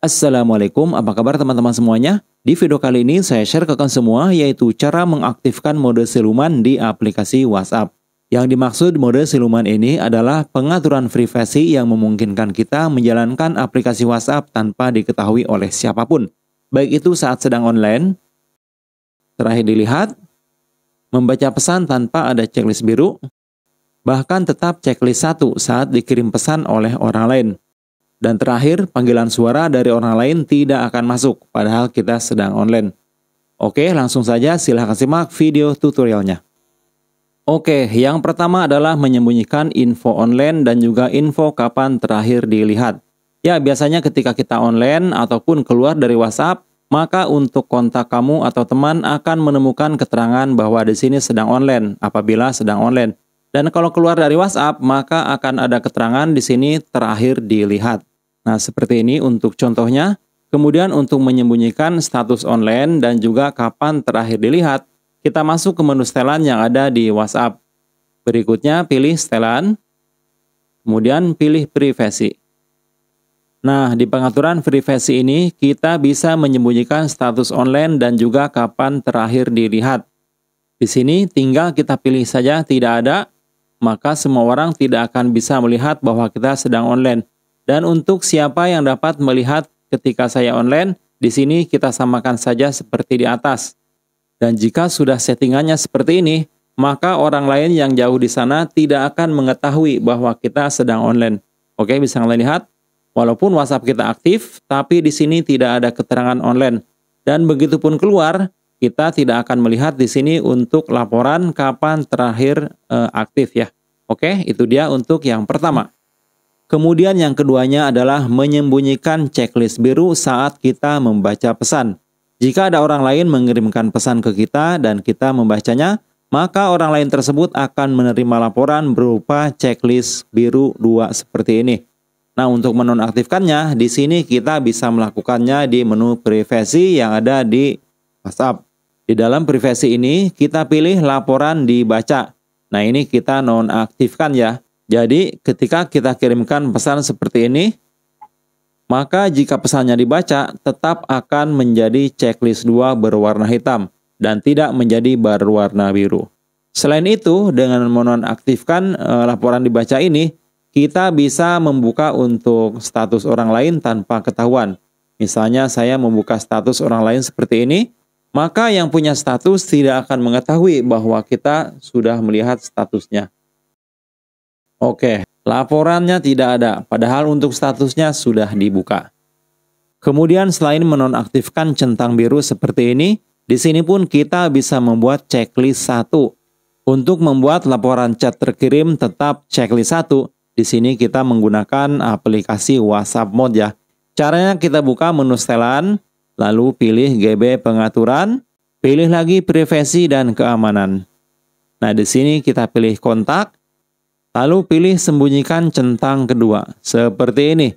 Assalamualaikum, apa kabar teman-teman semuanya? Di video kali ini saya share ke kalian semua yaitu cara mengaktifkan mode siluman di aplikasi WhatsApp. Yang dimaksud mode siluman ini adalah pengaturan privasi yang memungkinkan kita menjalankan aplikasi WhatsApp tanpa diketahui oleh siapapun, baik itu saat sedang online, terakhir dilihat, membaca pesan tanpa ada checklist biru, bahkan tetap checklist satu saat dikirim pesan oleh orang lain. Dan terakhir, panggilan suara dari orang lain tidak akan masuk, padahal kita sedang online. Oke, langsung saja silahkan simak video tutorialnya. Oke, yang pertama adalah menyembunyikan info online dan juga info kapan terakhir dilihat. Ya, biasanya ketika kita online ataupun keluar dari WhatsApp, maka untuk kontak kamu atau teman akan menemukan keterangan bahwa di sini sedang online apabila sedang online. Dan kalau keluar dari WhatsApp, maka akan ada keterangan di sini terakhir dilihat. Nah, seperti ini untuk contohnya. Kemudian untuk menyembunyikan status online dan juga kapan terakhir dilihat, kita masuk ke menu setelan yang ada di WhatsApp. Berikutnya pilih setelan, kemudian pilih privasi. Nah, di pengaturan privasi ini kita bisa menyembunyikan status online dan juga kapan terakhir dilihat. Di sini tinggal kita pilih saja tidak ada, maka semua orang tidak akan bisa melihat bahwa kita sedang online. Dan untuk siapa yang dapat melihat ketika saya online, di sini kita samakan saja seperti di atas. Dan jika sudah settingannya seperti ini, maka orang lain yang jauh di sana tidak akan mengetahui bahwa kita sedang online. Oke, bisa kalian lihat. Walaupun WhatsApp kita aktif, tapi di sini tidak ada keterangan online. Dan begitu pun keluar, kita tidak akan melihat di sini untuk laporan kapan terakhir e, aktif ya. Oke, itu dia untuk yang pertama. Kemudian yang keduanya adalah menyembunyikan checklist biru saat kita membaca pesan. Jika ada orang lain mengirimkan pesan ke kita dan kita membacanya, maka orang lain tersebut akan menerima laporan berupa checklist biru 2 seperti ini. Nah, untuk menonaktifkannya, di sini kita bisa melakukannya di menu privasi yang ada di WhatsApp. Di dalam privasi ini, kita pilih laporan dibaca. Nah, ini kita nonaktifkan ya. Jadi ketika kita kirimkan pesan seperti ini, maka jika pesannya dibaca tetap akan menjadi checklist 2 berwarna hitam dan tidak menjadi berwarna biru. Selain itu, dengan menonaktifkan e, laporan dibaca ini, kita bisa membuka untuk status orang lain tanpa ketahuan. Misalnya saya membuka status orang lain seperti ini, maka yang punya status tidak akan mengetahui bahwa kita sudah melihat statusnya. Oke, laporannya tidak ada, padahal untuk statusnya sudah dibuka. Kemudian selain menonaktifkan centang biru seperti ini, di sini pun kita bisa membuat checklist 1. Untuk membuat laporan chat terkirim tetap checklist 1. Di sini kita menggunakan aplikasi WhatsApp Mode ya. Caranya kita buka menu setelan, lalu pilih GB pengaturan, pilih lagi privasi dan keamanan. Nah, di sini kita pilih kontak, Lalu pilih sembunyikan centang kedua, seperti ini.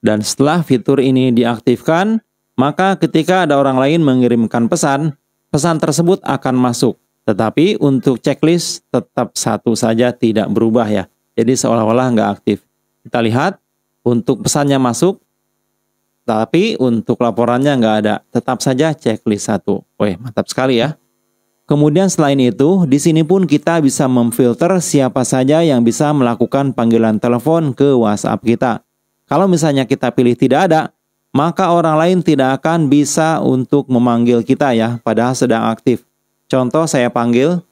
Dan setelah fitur ini diaktifkan, maka ketika ada orang lain mengirimkan pesan, pesan tersebut akan masuk. Tetapi untuk checklist tetap satu saja tidak berubah ya. Jadi seolah-olah nggak aktif. Kita lihat untuk pesannya masuk, tapi untuk laporannya nggak ada. Tetap saja checklist satu. Wih, mantap sekali ya. Kemudian selain itu, di sini pun kita bisa memfilter siapa saja yang bisa melakukan panggilan telepon ke WhatsApp kita. Kalau misalnya kita pilih tidak ada, maka orang lain tidak akan bisa untuk memanggil kita ya, padahal sedang aktif. Contoh saya panggil.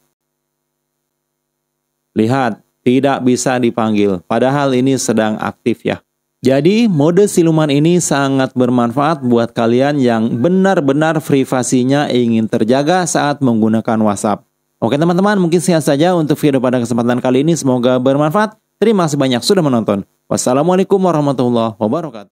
Lihat, tidak bisa dipanggil, padahal ini sedang aktif ya. Jadi mode siluman ini sangat bermanfaat buat kalian yang benar-benar privasinya ingin terjaga saat menggunakan WhatsApp. Oke teman-teman, mungkin sekian saja untuk video pada kesempatan kali ini. Semoga bermanfaat. Terima kasih banyak sudah menonton. Wassalamualaikum warahmatullahi wabarakatuh.